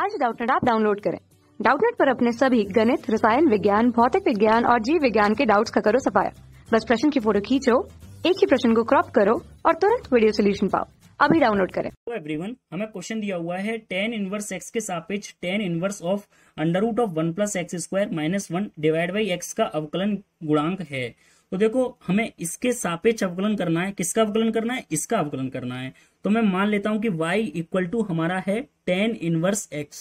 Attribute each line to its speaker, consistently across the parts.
Speaker 1: आज डाउटनेट आप डाउनलोड करें डाउटनेट पर अपने सभी गणित रसायन विज्ञान भौतिक विज्ञान और जीव विज्ञान के डाउट्स का करो सफाया बस प्रश्न की फोटो खींचो एक ही प्रश्न को क्रॉप करो और तुरंत वीडियो सोल्यूशन पाओ अभी डाउनलोड करें
Speaker 2: तो एवरीवन हमें क्वेश्चन दिया हुआ है टेन इनवर्स एक्स के सापेक्ष tan inverse of under root of one plus x square minus one divide by x का अवकलन गुणांक है तो देखो हमें इसके सापेक्ष अवकलन करना है किसका अवकलन करना है इसका अवकलन करना है तो मैं मान लेता हूं कि y इक्वल टू हमारा है टेन इनवर्स x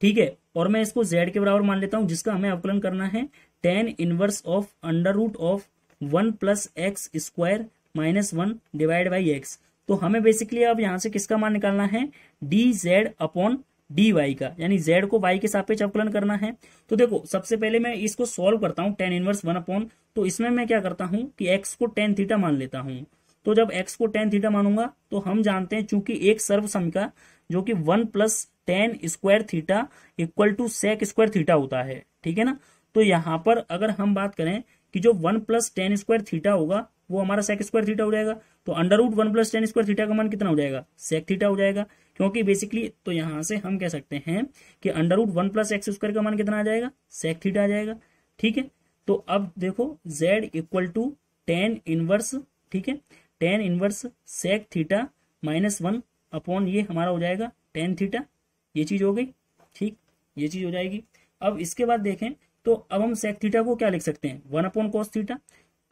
Speaker 2: ठीक है और मैं इसको z के बराबर मान लेता हूं जिसका हमें अवकलन करना है tan inverse of under root of one plus x square minus one divide by x तो हमें बेसिकली अब यहां से किसका मान निकालना है d z upon d y का यानी जेड को वाई के सापेक्ष अवकलन करना है तो देखो सबसे पहले मैं इसको सॉल्व करता हूँ टेन इनवर्स वन अपॉन तो इसमें मैं क्या करता हूँ कि एक्स को टेन थीटा मान लेता हूँ तो जब एक्स को टेन थीटा मानूंगा तो हम जानते हैं चूंकि एक सर्वसम का जो कि one plus tan square theta equal to sec square theta होता है ठीक है ना तो यहाँ पर अगर हम बात करें कि जो one plus tan square theta होगा वो हमारा सेक स्क्वायर थीटा हो जाएगा तो under root one plus tan square theta का मान कितना हो जाएगा सेक थीटा हो जाएगा क्योंकि बेसिकली तो यहाँ से हम कह सकते हैं कि under root one plus x square का मान कितना आ जाएगा सेक थीटा आ जाएगा ठीक है तो अब देखो z equal to tan inverse ठीक है tan inverse sec theta minus one upon ये हमारा हो जाएगा टेन थीटा ये चीज हो गई ठीक ये चीज हो जाएगी अब इसके बाद देखें तो अब हम सेक थीटा को क्या लिख सकते हैं वन अपॉन कॉस थीटा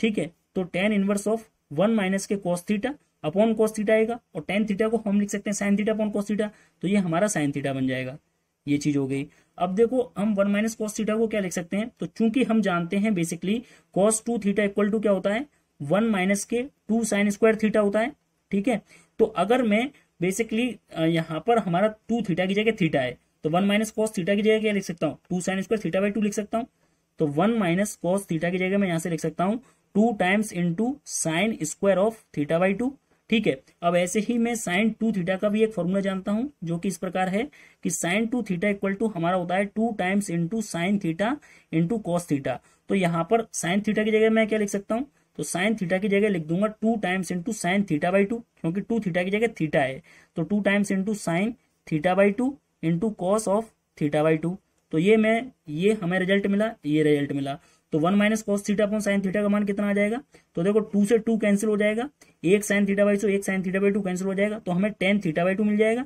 Speaker 2: ठीक है तो tan inverse of one minus के cos theta upon cos theta आएगा और टेन थीटा को हम लिख सकते हैं sine theta upon cos theta तो ये हमारा साइन थीटा बन जाएगा ये चीज हो गई अब देखो हम वन माइनस कोस थीटा को क्या लिख सकते हैं तो चूंकि हम जानते हैं basically cos two theta equal to क्या होता है वन माइनस के टू साइन स्क्वायर थीटा होता है ठीक है तो अगर मैं बेसिकली यहाँ पर हमारा टू थीटा की जगह थीटा है तो वन माइनस कॉस थीटा की जगह क्या लिख सकता हूँ two sine square theta by two लिख सकता हूँ तो वन माइनस कॉस थीटा की जगह मैं यहाँ से लिख सकता हूँ two times into sine square of theta by two ठीक है अब ऐसे ही मैं साइन टू थीटा का भी एक फॉर्मूला जानता हूं जो कि इस प्रकार है कि sine two theta equal to हमारा होता है two times into sine theta into cos theta तो यहां पर साइन थीटा की जगह मैं क्या लिख सकता हूं तो साइन थीटा की जगह लिख दूंगा two times into sine theta by two क्योंकि टू थीटा की जगह थीटा है तो two times into sine theta by two into cos of theta by two तो ये मैं ये हमें रिजल्ट मिला ये रिजल्ट मिला तो one minus cos theta upon sine theta का मान कितना आ जाएगा तो देखो टू से टू कैंसिल हो जाएगा एक साइन थीटा बाई टू एक sine theta by two cancel हो जाएगा तो हमें टेन थीटा बाई टू मिल जाएगा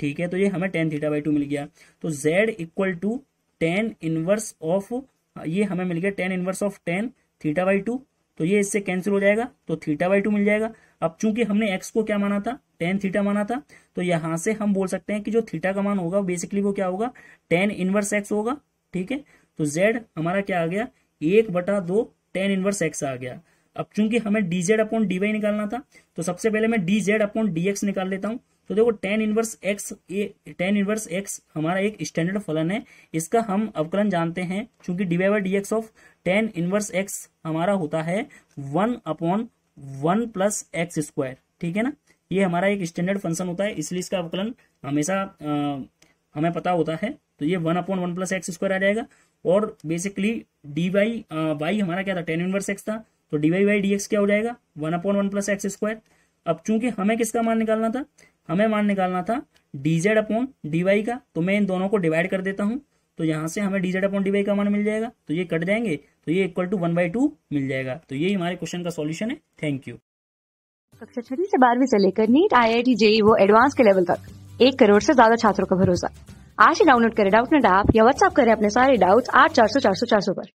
Speaker 2: ठीक है तो ये हमें टेन थीटा बाई टू मिल गया तो z equal to tan inverse of ये हमें मिल गया tan inverse of tan theta by two तो ये इससे कैंसिल हो जाएगा तो थीटा बाई टू मिल जाएगा अब चूंकि हमने एक्स को क्या माना था टेन थीटा माना था तो यहां से हम बोल सकते हैं कि जो थीटा का मान होगा बेसिकली वो क्या होगा टेन इनवर्स एक्स होगा ठीक है तो जेड हमारा क्या आ गया एक बटा दो टेन इनवर्स एक्स आ गया अब चूंकि हमें d z upon d y निकालना था तो सबसे पहले मैं d z upon d x निकाल लेता हूं तो देखो tan inverse x tan inverse x हमारा एक स्टैंडर्ड फलन है इसका हम अवकलन जानते हैं चूंकि d y by d x of tan inverse x हमारा होता है one upon one plus x square ठीक है ना ये हमारा एक स्टैंडर्ड फंक्शन होता है इसलिए इसका अवकलन हमेशा हमें पता होता है तो ये one upon one plus x square आ जाएगा और बेसिकली डी वाई वाई हमारा क्या था टेन इनवर्स एक्स था तो d y y d x क्या हो जाएगा one upon one plus x square अब चूंकि हमें किसका मान निकालना था हमें मान निकालना था जेड अपॉन डीवाई का तो मैं इन दोनों को डिवाइड कर देता हूं तो यहां से हमें डीजेड अपॉन डीवाई का मान मिल जाएगा तो ये कट जाएंगे तो ये equal to one by two मिल जाएगा तो ये हमारे क्वेश्चन का सोल्यूशन है थैंक यू
Speaker 1: कक्षा छठी से बारहवीं से लेकर NEET I I T JEE वो एडवांस के लेवल तक एक करोड़ से ज्यादा छात्रों का भरोसा आज ही डाउनलोड करें डाउट ना ऐप या व्हाट्सएप करें अपने सारे डाउट्स आठ चार सौ चार सौ चार सौ पर